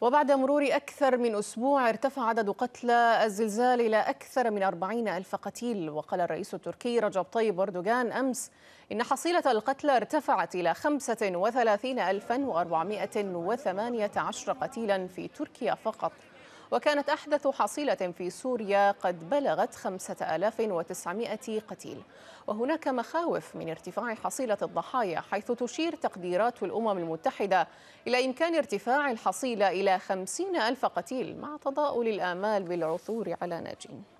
وبعد مرور أكثر من أسبوع ارتفع عدد قتلى الزلزال إلى أكثر من أربعين ألف قتيل وقال الرئيس التركي رجب طيب أردوغان أمس إن حصيلة القتلى ارتفعت إلى خمسة وثلاثين الفا وأربعمائة وثمانية عشر قتيلا في تركيا فقط وكانت أحدث حصيلة في سوريا قد بلغت 5900 قتيل وهناك مخاوف من ارتفاع حصيلة الضحايا حيث تشير تقديرات الأمم المتحدة إلى إمكان ارتفاع الحصيلة إلى 50 ألف قتيل مع تضاؤل الآمال بالعثور على ناجين